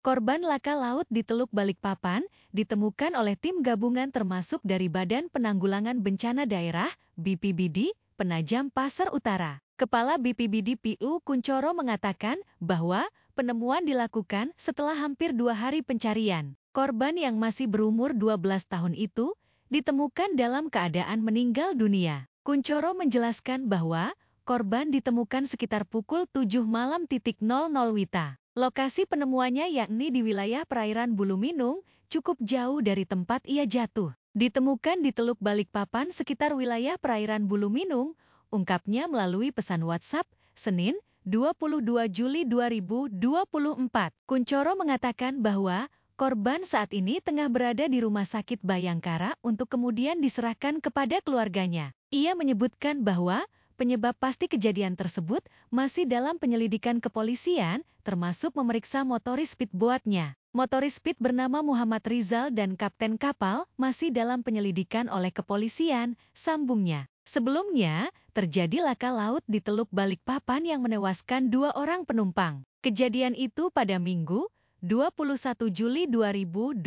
Korban laka laut di Teluk Balikpapan ditemukan oleh tim gabungan termasuk dari Badan Penanggulangan Bencana Daerah, BPBD, Penajam Pasar Utara. Kepala BPBD PU Kuncoro mengatakan bahwa penemuan dilakukan setelah hampir dua hari pencarian. Korban yang masih berumur 12 tahun itu ditemukan dalam keadaan meninggal dunia. Kuncoro menjelaskan bahwa korban ditemukan sekitar pukul 7 malam titik 00 Wita. Lokasi penemuannya yakni di wilayah perairan Buluminung, cukup jauh dari tempat ia jatuh. Ditemukan di Teluk Balikpapan sekitar wilayah perairan Buluminung, ungkapnya melalui pesan WhatsApp, Senin, 22 Juli 2024. Kuncoro mengatakan bahwa korban saat ini tengah berada di Rumah Sakit Bayangkara untuk kemudian diserahkan kepada keluarganya. Ia menyebutkan bahwa Penyebab pasti kejadian tersebut masih dalam penyelidikan kepolisian, termasuk memeriksa motoris buatnya. Motoris speed bernama Muhammad Rizal dan kapten kapal masih dalam penyelidikan oleh kepolisian, sambungnya. Sebelumnya, terjadi laka laut di Teluk Balikpapan yang menewaskan dua orang penumpang. Kejadian itu pada Minggu, 21 Juli 2024,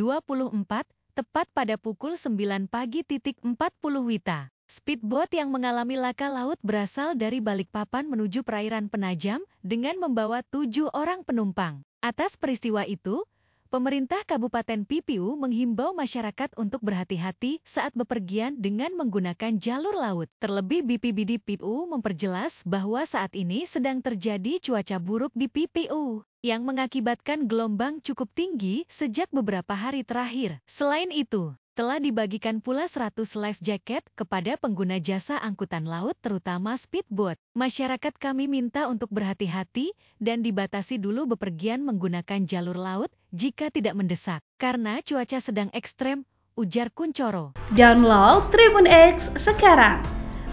tepat pada pukul 9 pagi titik 40 Wita. Speedboat yang mengalami laka laut berasal dari Balikpapan menuju perairan Penajam dengan membawa tujuh orang penumpang. Atas peristiwa itu, pemerintah Kabupaten PPU menghimbau masyarakat untuk berhati-hati saat bepergian dengan menggunakan jalur laut. Terlebih BPBD PPU memperjelas bahwa saat ini sedang terjadi cuaca buruk di PPU yang mengakibatkan gelombang cukup tinggi sejak beberapa hari terakhir. Selain itu, telah dibagikan pula 100 life jacket kepada pengguna jasa angkutan laut terutama speedboat. Masyarakat kami minta untuk berhati-hati dan dibatasi dulu bepergian menggunakan jalur laut jika tidak mendesak. Karena cuaca sedang ekstrem, ujar Kuncoro. Download Tribun X sekarang.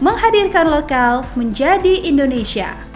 Menghadirkan lokal menjadi Indonesia.